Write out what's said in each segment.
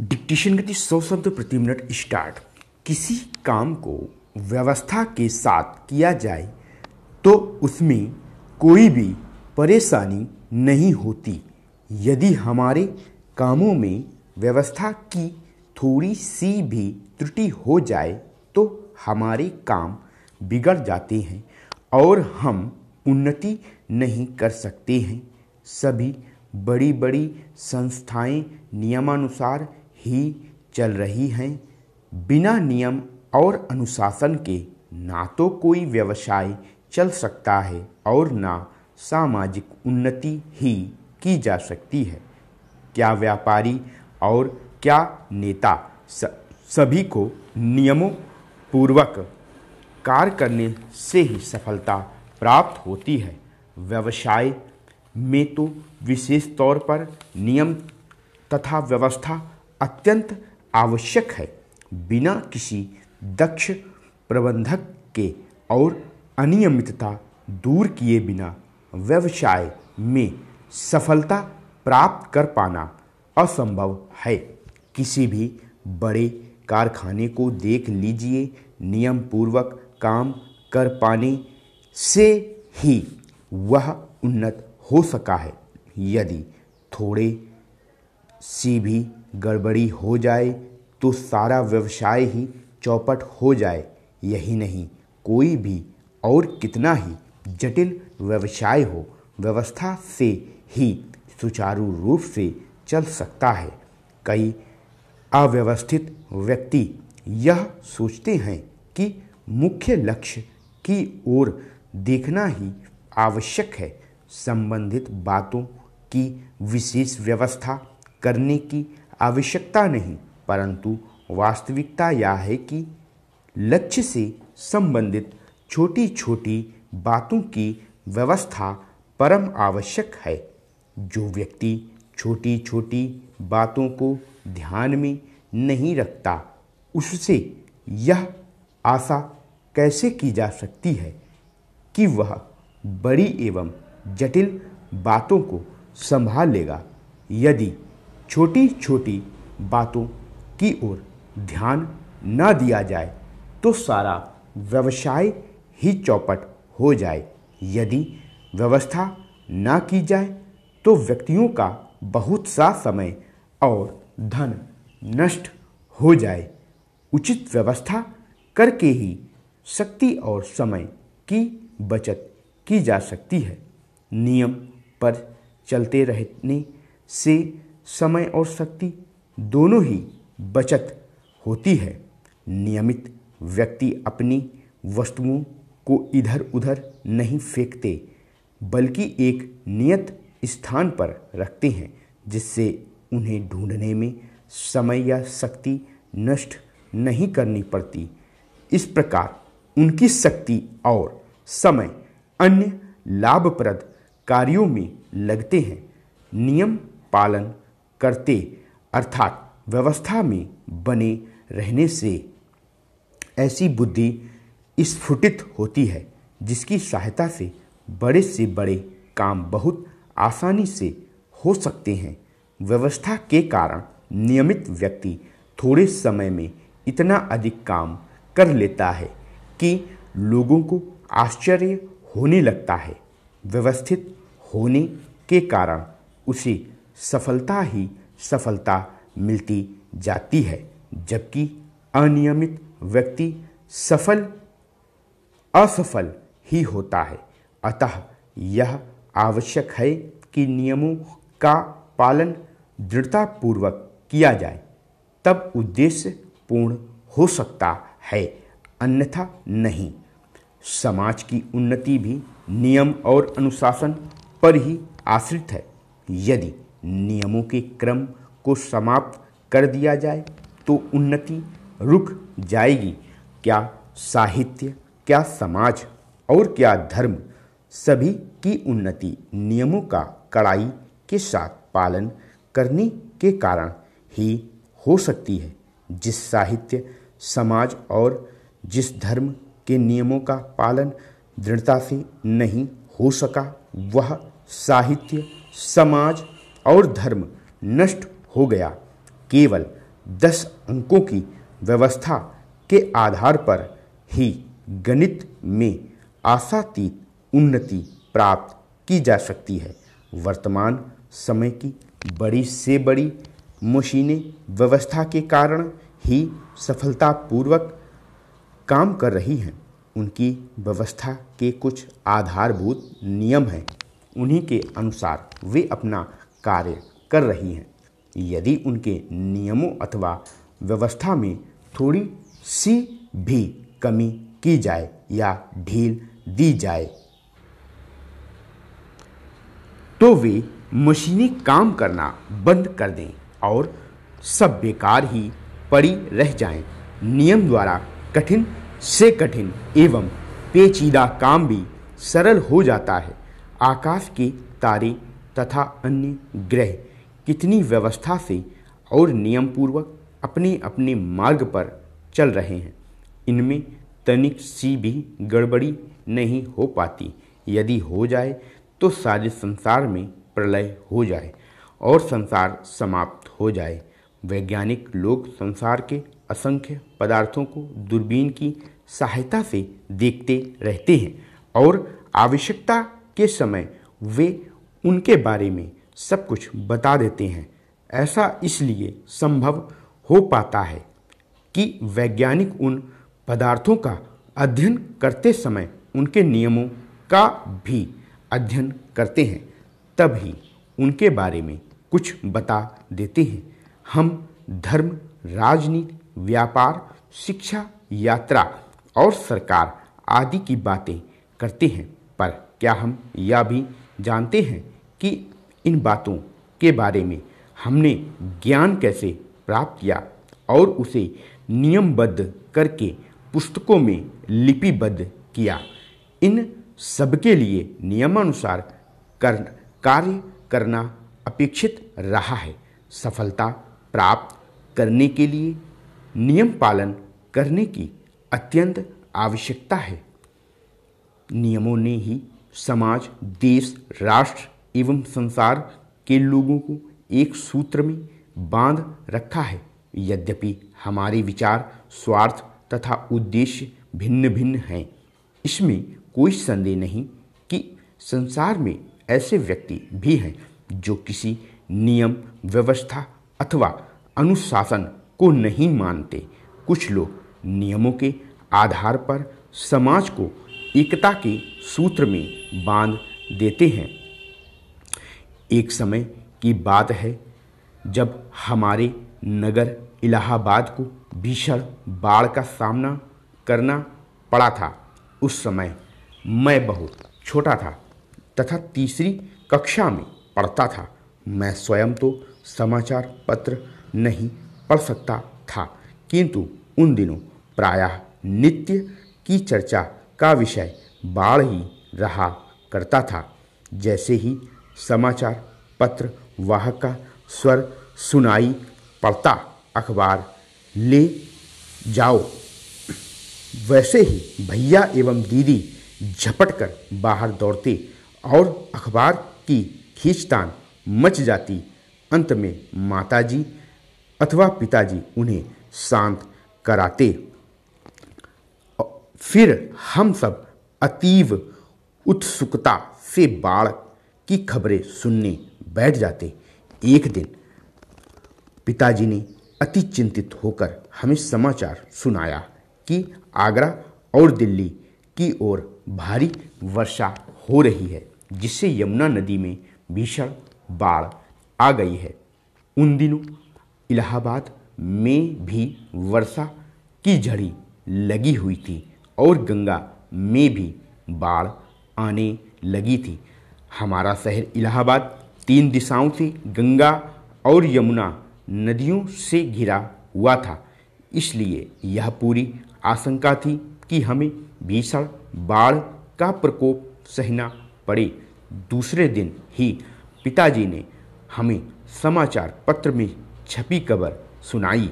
Dictation गति सौ शब्द प्रति मिनट स्टार्ट किसी काम को व्यवस्था के साथ किया जाए तो उसमें कोई भी परेशानी नहीं होती यदि हमारे कामों में व्यवस्था की थोड़ी सी भी त्रुटि हो जाए तो हमारे काम बिगड़ जाते हैं और हम उन्नति नहीं कर सकते हैं सभी बड़ी बड़ी संस्थाएं नियमानुसार ही चल रही हैं बिना नियम और अनुशासन के ना तो कोई व्यवसाय चल सकता है और ना सामाजिक उन्नति ही की जा सकती है क्या व्यापारी और क्या नेता सभी को नियमों पूर्वक कार्य करने से ही सफलता प्राप्त होती है व्यवसाय में तो विशेष तौर पर नियम तथा व्यवस्था अत्यंत आवश्यक है बिना किसी दक्ष प्रबंधक के और अनियमितता दूर किए बिना व्यवसाय में सफलता प्राप्त कर पाना असंभव है किसी भी बड़े कारखाने को देख लीजिए नियम पूर्वक काम कर पाने से ही वह उन्नत हो सका है यदि थोड़े सी भी गड़बड़ी हो जाए तो सारा व्यवसाय ही चौपट हो जाए यही नहीं कोई भी और कितना ही जटिल व्यवसाय हो व्यवस्था से ही सुचारू रूप से चल सकता है कई अव्यवस्थित व्यक्ति यह सोचते हैं कि मुख्य लक्ष्य की ओर देखना ही आवश्यक है संबंधित बातों की विशेष व्यवस्था करने की आवश्यकता नहीं परंतु वास्तविकता यह है कि लक्ष्य से संबंधित छोटी छोटी बातों की व्यवस्था परम आवश्यक है जो व्यक्ति छोटी छोटी बातों को ध्यान में नहीं रखता उससे यह आशा कैसे की जा सकती है कि वह बड़ी एवं जटिल बातों को संभाल लेगा यदि छोटी छोटी बातों की ओर ध्यान ना दिया जाए तो सारा व्यवसाय ही चौपट हो जाए यदि व्यवस्था ना की जाए तो व्यक्तियों का बहुत सा समय और धन नष्ट हो जाए उचित व्यवस्था करके ही शक्ति और समय की बचत की जा सकती है नियम पर चलते रहने से समय और शक्ति दोनों ही बचत होती है नियमित व्यक्ति अपनी वस्तुओं को इधर उधर नहीं फेंकते बल्कि एक नियत स्थान पर रखते हैं जिससे उन्हें ढूंढने में समय या शक्ति नष्ट नहीं करनी पड़ती इस प्रकार उनकी शक्ति और समय अन्य लाभप्रद कार्यों में लगते हैं नियम पालन करते अर्थात व्यवस्था में बने रहने से ऐसी बुद्धि स्फुटित होती है जिसकी सहायता से बड़े से बड़े काम बहुत आसानी से हो सकते हैं व्यवस्था के कारण नियमित व्यक्ति थोड़े समय में इतना अधिक काम कर लेता है कि लोगों को आश्चर्य होने लगता है व्यवस्थित होने के कारण उसे सफलता ही सफलता मिलती जाती है जबकि अनियमित व्यक्ति सफल असफल ही होता है अतः यह आवश्यक है कि नियमों का पालन दृढ़तापूर्वक किया जाए तब उद्देश्य पूर्ण हो सकता है अन्यथा नहीं समाज की उन्नति भी नियम और अनुशासन पर ही आश्रित है यदि नियमों के क्रम को समाप्त कर दिया जाए तो उन्नति रुक जाएगी क्या साहित्य क्या समाज और क्या धर्म सभी की उन्नति नियमों का कड़ाई के साथ पालन करने के कारण ही हो सकती है जिस साहित्य समाज और जिस धर्म के नियमों का पालन दृढ़ता से नहीं हो सका वह साहित्य समाज और धर्म नष्ट हो गया केवल दस अंकों की व्यवस्था के आधार पर ही गणित में आशातीत उन्नति प्राप्त की जा सकती है वर्तमान समय की बड़ी से बड़ी मशीनें व्यवस्था के कारण ही सफलतापूर्वक काम कर रही हैं उनकी व्यवस्था के कुछ आधारभूत नियम हैं उन्हीं के अनुसार वे अपना कार्य कर रही हैं यदि उनके नियमों अथवा व्यवस्था में थोड़ी सी भी कमी की जाए या ढील दी जाए तो वे मशीनी काम करना बंद कर दें और सब बेकार ही पड़ी रह जाएं। नियम द्वारा कठिन से कठिन एवं पेचीदा काम भी सरल हो जाता है आकाश के तारे तथा अन्य ग्रह कितनी व्यवस्था से और नियम पूर्वक अपने अपने मार्ग पर चल रहे हैं इनमें तनिक सी भी गड़बड़ी नहीं हो पाती यदि हो जाए तो सारे संसार में प्रलय हो जाए और संसार समाप्त हो जाए वैज्ञानिक लोग संसार के असंख्य पदार्थों को दूरबीन की सहायता से देखते रहते हैं और आवश्यकता के समय वे उनके बारे में सब कुछ बता देते हैं ऐसा इसलिए संभव हो पाता है कि वैज्ञानिक उन पदार्थों का अध्ययन करते समय उनके नियमों का भी अध्ययन करते हैं तभी उनके बारे में कुछ बता देते हैं हम धर्म राजनीति व्यापार शिक्षा यात्रा और सरकार आदि की बातें करते हैं पर क्या हम यह भी जानते हैं कि इन बातों के बारे में हमने ज्ञान कैसे प्राप्त किया और उसे नियमबद्ध करके पुस्तकों में लिपिबद्ध किया इन सबके लिए नियमानुसार कर कार्य करना अपेक्षित रहा है सफलता प्राप्त करने के लिए नियम पालन करने की अत्यंत आवश्यकता है नियमों ने ही समाज देश राष्ट्र एवं संसार के लोगों को एक सूत्र में बांध रखा है यद्यपि हमारे विचार स्वार्थ तथा उद्देश्य भिन्न भिन्न हैं इसमें कोई संदेह नहीं कि संसार में ऐसे व्यक्ति भी हैं जो किसी नियम व्यवस्था अथवा अनुशासन को नहीं मानते कुछ लोग नियमों के आधार पर समाज को एकता के सूत्र में बांध देते हैं एक समय की बात है जब हमारे नगर इलाहाबाद को भीषण बाढ़ का सामना करना पड़ा था उस समय मैं बहुत छोटा था तथा तीसरी कक्षा में पढ़ता था मैं स्वयं तो समाचार पत्र नहीं पढ़ सकता था किंतु उन दिनों प्रायः नित्य की चर्चा का विषय बाढ़ ही रहा करता था जैसे ही समाचार पत्र वाहक का स्वर सुनाई पड़ता अखबार ले जाओ वैसे ही भैया एवं दीदी झपट कर बाहर दौड़ते और अखबार की खींचतान मच जाती अंत में माताजी अथवा पिताजी उन्हें शांत कराते फिर हम सब अतीव उत्सुकता से बाढ़ की खबरें सुनने बैठ जाते एक दिन पिताजी ने अति चिंतित होकर हमें समाचार सुनाया कि आगरा और दिल्ली की ओर भारी वर्षा हो रही है जिससे यमुना नदी में भीषण बाढ़ आ गई है उन दिनों इलाहाबाद में भी वर्षा की झड़ी लगी हुई थी और गंगा में भी बाढ़ आने लगी थी हमारा शहर इलाहाबाद तीन दिशाओं से गंगा और यमुना नदियों से घिरा हुआ था इसलिए यह पूरी आशंका थी कि हमें भीषण बाढ़ का प्रकोप सहना पड़े दूसरे दिन ही पिताजी ने हमें समाचार पत्र में छपी खबर सुनाई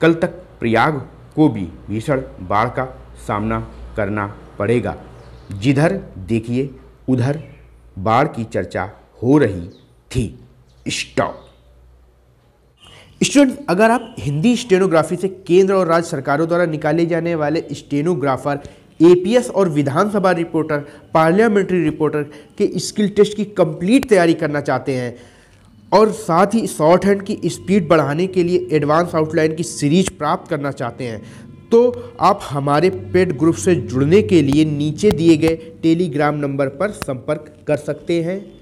कल तक प्रयाग को भी भीषण बाढ़ का सामना करना पड़ेगा जिधर देखिए उधर बाढ़ की चर्चा हो रही थी स्टॉप स्टूडेंट अगर आप हिंदी स्टेनोग्राफी से केंद्र और राज्य सरकारों द्वारा निकाले जाने वाले स्टेनोग्राफर एपीएस और विधानसभा रिपोर्टर पार्लियामेंट्री रिपोर्टर के स्किल टेस्ट की कंप्लीट तैयारी करना चाहते हैं और साथ ही शॉर्ट हैंड की स्पीड बढ़ाने के लिए एडवांस आउटलाइन की सीरीज प्राप्त करना चाहते हैं तो आप हमारे पेड ग्रुप से जुड़ने के लिए नीचे दिए गए टेलीग्राम नंबर पर संपर्क कर सकते हैं